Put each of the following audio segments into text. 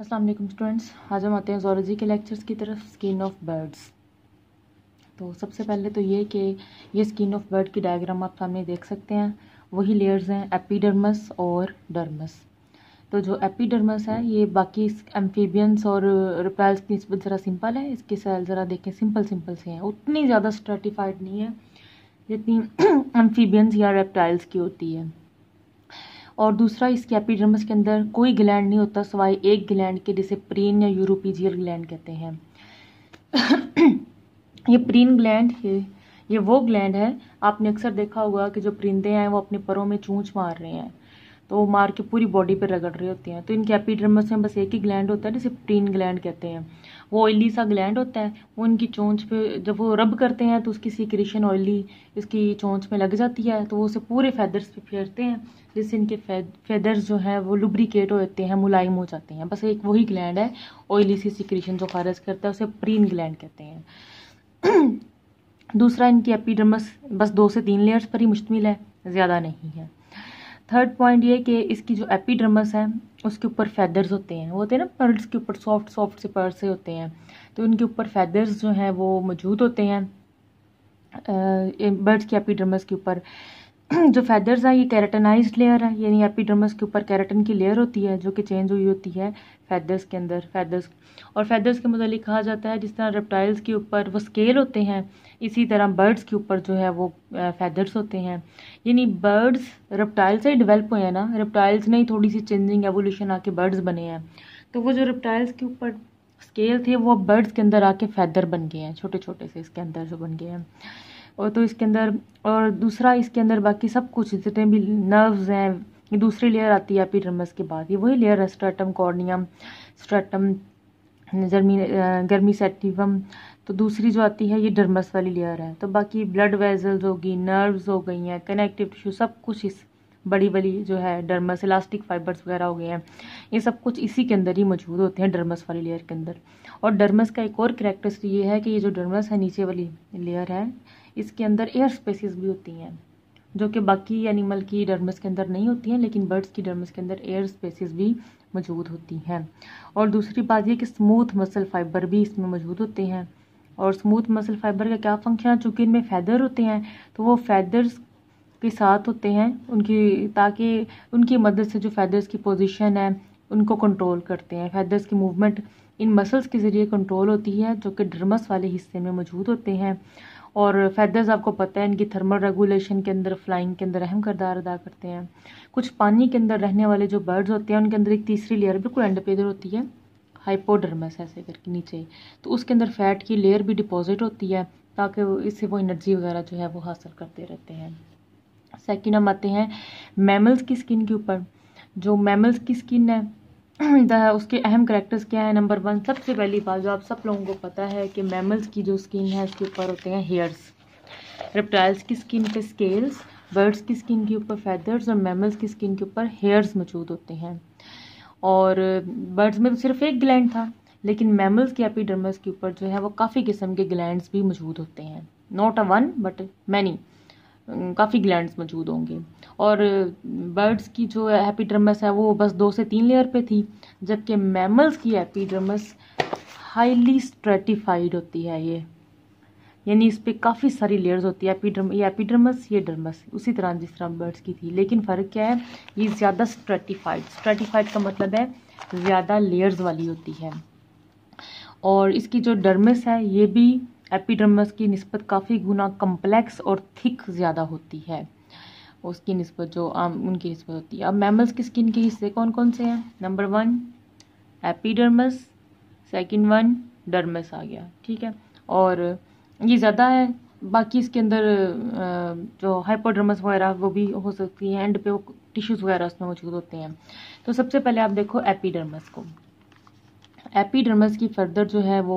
अस्सलाम वालेकुम स्टूडेंट्स आज हम आते हैं जोलॉजी के लेक्चर्स की तरफ स्किन ऑफ बर्ड्स तो सबसे पहले तो ये कि ये स्किन ऑफ बर्ड की डायग्राम आप सामने देख सकते हैं वही लेयर्स हैं एपीडर्मस और डर्मस तो जो एपीडर्मस है ये बाकी एम्फीबियंस और रिपेल्स की नस्बत ज़रा सिंपल है इसके सेल ज़रा देखें सिंपल सिंपल से हैं उतनी ज़्यादा स्ट्रेटिफाइड नहीं है जितनी एम्फीबियंस या रेप्टाइल्स की होती है और दूसरा इसके एपिडर्मस के अंदर कोई ग्लैंड नहीं होता सवाए एक ग्लैंड के जिसे प्रीन या यूरोपीजियल ग्लैंड कहते हैं ये प्रीन ग्लैंड ये ये वो ग्लैंड है आपने अक्सर देखा होगा कि जो परिंदे हैं वो अपने परों में चूंच मार रहे हैं तो वो मार के पूरी बॉडी पर रगड़ रहे होते हैं तो इनके एपिडर्मस में बस एक ही ग्लैंड होता है जिसे प्रीन ग्लैंड कहते हैं वो ऑयली सा ग्लैंड होता है वो इनकी चोंच पे जब वो रब करते हैं तो उसकी सीक्रेशन ऑयली इसकी चोंच में लग जाती है तो वो उसे पूरे फैदर्स पे फेरते हैं जिससे इनके फैदर्स जो हैं वो लुब्रिकेट हो जाते हैं मुलायम हो जाते हैं बस एक वही ग्लैंड है ऑयली सी सीक्रेशन जो खारिज करता है उसे प्रीन ग्लैंड कहते हैं दूसरा इनकी एपिडर्मस बस दो से तीन लेयर्स पर ही मुश्तमिल है ज़्यादा नहीं है थर्ड पॉइंट ये कि इसकी जो एपीड्रमस है उसके ऊपर फैदर्स होते हैं वो होते हैं ना पर्ल्स के ऊपर सॉफ्ट सॉफ्ट से पर्ल्स होते हैं तो उनके ऊपर फैदर्स जो हैं वो मौजूद होते हैं बर्ड्स के एपीड्रमस के ऊपर जो फैदर्स है ये कैरेटनाइज लेयर है यानी एपिडर्मस के ऊपर कैरेटन की लेयर होती है जो कि चेंज हुई होती है फैदर्स के अंदर फैदर्स और फैदर्स के मतलब कहा जाता है जिस तरह रेप्टाइल्स के ऊपर वो स्केल होते हैं इसी तरह बर्ड्स के ऊपर जो है वो फैदर्स होते हैं यानी बर्ड्स रेप्टाइल्स से डेवलप हुए हैं ना रेप्टाइल्स ने ही थोड़ी सी चेंजिंग एवोल्यूशन आके बर्ड्स बने हैं तो वो जो रेप्टाइल्स के ऊपर स्केल थे वो बर्ड्स के अंदर आके फैदर बन गए हैं छोटे छोटे से इसके अंदर जो बन गए हैं और तो इसके अंदर और दूसरा इसके अंदर बाकी सब कुछ जितने भी नर्व्स हैं ये दूसरी लेयर आती है आपकी के बाद ये वही लेयर है स्ट्रेटम कॉर्नियम स्ट्रेटम गर्मी गर्मी सेटिवम तो दूसरी जो आती है ये डर्मस वाली लेयर है तो बाकी ब्लड वेजल्स होगी नर्व्स हो गई हैं कनेक्टिव टिश्यू सब कुछ इस बड़ी बड़ी जो है डर्मस इलास्टिक फाइबर्स वगैरह हो गए हैं ये सब कुछ इसी के अंदर ही मौजूद होते हैं डर्मस वाली लेयर के अंदर और डर्मस का एक और करेक्टर्स ये है कि ये जो डर्मस है नीचे वाली लेयर है इसके अंदर एयर स्पेसिस भी होती हैं जो कि बाकी एनिमल की डर्मस के अंदर नहीं होती हैं लेकिन बर्ड्स की डर्मस के अंदर एयर स्पेसिस भी मौजूद होती हैं और दूसरी बात यह कि स्मूथ मसल फाइबर भी इसमें मौजूद होते हैं और स्मूथ मसल फाइबर का क्या फंक्शन है चूँकि इनमें फैदर होते हैं तो वो फैदर्स के साथ होते हैं उनकी ताकि उनकी मदद से जो फैदर्स की पोजीशन है उनको कंट्रोल करते हैं फैदर्स की मूवमेंट इन मसल्स के ज़रिए कंट्रोल होती है जो कि डर्मस वाले हिस्से में मौजूद होते हैं और फैदर्स आपको पता है इनकी थर्मल रेगुलेशन के अंदर फ्लाइंग के अंदर अहम करदार अदा करते हैं कुछ पानी के अंदर रहने वाले जो बर्ड्स होते हैं उनके अंदर एक तीसरी लेयर बिल्कुल एंड पे इधर होती है हाइपोडर्मस ऐसे करके नीचे तो उसके अंदर फैट की लेयर भी डिपॉजिट होती है ताकि इससे वो एनर्जी वगैरह जो है वो हासिल करते रहते हैं सेकेंड हम आते हैं मेमल्स की स्किन के ऊपर जो मैमल्स की स्किन है उसके अहम करेक्टर्स क्या है नंबर वन सबसे पहली बात जो आप सब लोगों को पता है कि मैमल्स की जो स्किन है उसके ऊपर होते हैं हेयर्स रेप्टाइल्स की स्किन पे स्केल्स बर्ड्स की स्किन के ऊपर फैदर्स और मैमल्स की स्किन के ऊपर हेयर्स मौजूद होते हैं और बर्ड्स में तो सिर्फ एक ग्लैंड था लेकिन मैमल्स के एपीडर्मस के ऊपर जो है वो काफ़ी किस्म के ग्लैंड भी मौजूद होते हैं not a one but many काफ़ी ग्लैंड मौजूद होंगे और बर्ड्स की जो एपिड्रमस है वो बस दो से तीन लेयर पे थी जबकि मैमल्स की एपिड्रमस हाईली स्ट्रेटिफाइड होती है ये यानी इस पर काफ़ी सारी लेयर्स होती है एपिड्रम ये एपिड्रमस ये डर्मस उसी तरह जिस तरह बर्ड्स की थी लेकिन फ़र्क क्या है ये ज़्यादा स्ट्रेटिफाइड स्ट्रेटिफाइड का मतलब है ज़्यादा लेयर्स वाली होती है और इसकी जो डर्मस है ये भी एपिडर्मस की नस्बत काफ़ी गुना कम्प्लेक्स और थिक ज़्यादा होती है उसकी नस्बत जो आम उनकी नस्बत होती है अब मैमल्स की स्किन के हिस्से कौन कौन से हैं number one epidermis second one dermis आ गया ठीक है और ये ज़्यादा है बाकी इसके अंदर जो हाइपोडर्मस वगैरह वो भी हो सकती है एंड पे वो टिश्यूज़ वगैरह उसमें मौजूद होते हैं तो सबसे पहले आप देखो एपिडर्मस को एपीडर्मस की फर्दर जो है वो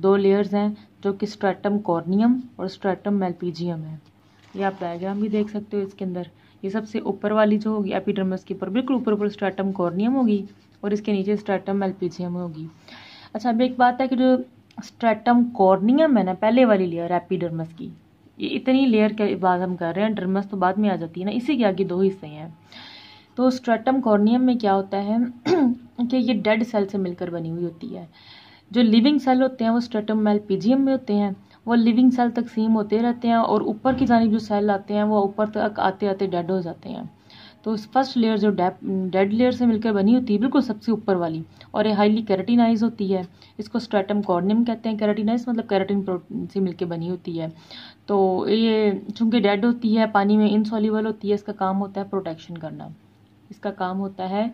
दो लेयर्स हैं जो कि स्ट्रेटम कॉर्नियम और स्ट्रेटम मेलपीजियम है ये आप डायग्राम भी देख सकते हो इसके अंदर ये सबसे ऊपर वाली जो होगी एपीडर्मस के ऊपर बिल्कुल ऊपर ऊपर स्ट्रेटम कॉर्नियम होगी और इसके नीचे स्ट्रेटम मेलपीजियम होगी अच्छा अब एक बात है कि जो स्ट्रेटम कॉर्नियम है ना पहले वाली लेयर एपीडर्मस की ये इतनी लेयर के बाद हम कर रहे हैं डर्मस तो बाद में आ जाती है ना इसी के आगे दो हिस्से हैं तो स्ट्रेटम कॉर्नियम में क्या होता है कि ये डेड सेल से मिलकर बनी हुई होती है जो लिविंग सेल होते हैं वो स्ट्रेटम मेल पीजियम में होते हैं वो लिविंग सेल तकसीम होते रहते हैं और ऊपर की जानी जो सेल आते हैं वो ऊपर तक आते आते डेड हो जाते हैं तो फर्स्ट लेयर जो डेड लेयर से मिलकर बनी होती है बिल्कुल सबसे ऊपर वाली और ये हाईली कैरेटिनाइज होती है इसको स्ट्रेटम कॉर्नियम कहते हैं कैरेटिनाइज मतलब कैरेटिन प्रोटीन से मिलकर बनी होती है तो ये चूँकि डेड होती है पानी में इनसॉल्यूबल होती है इसका काम होता है प्रोटेक्शन करना इसका काम होता है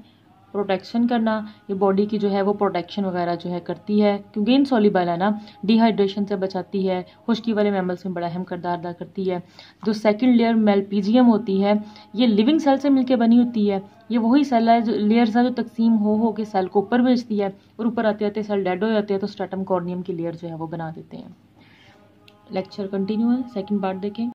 प्रोटेक्शन करना ये बॉडी की जो है वो प्रोटेक्शन वगैरह जो है करती है क्योंकि इन सोलिबल है ना डिहाइड्रेशन से बचाती है खुश्की वाले मेमल्स में बड़ा अहम करदार अदा करती है जो सेकंड लेयर मेलपीजियम होती है ये लिविंग सेल से मिलके बनी होती है ये वही सेल है जो लेयर्स है जो तकसीम हो हो के सेल को ऊपर भेजती है और ऊपर आते आते सेल डेड हो जाते हैं तो स्टेटम कॉर्नियम की लेयर जो है वो बना देते हैं लेक्चर कंटिन्यू है सेकेंड पार्ट देखें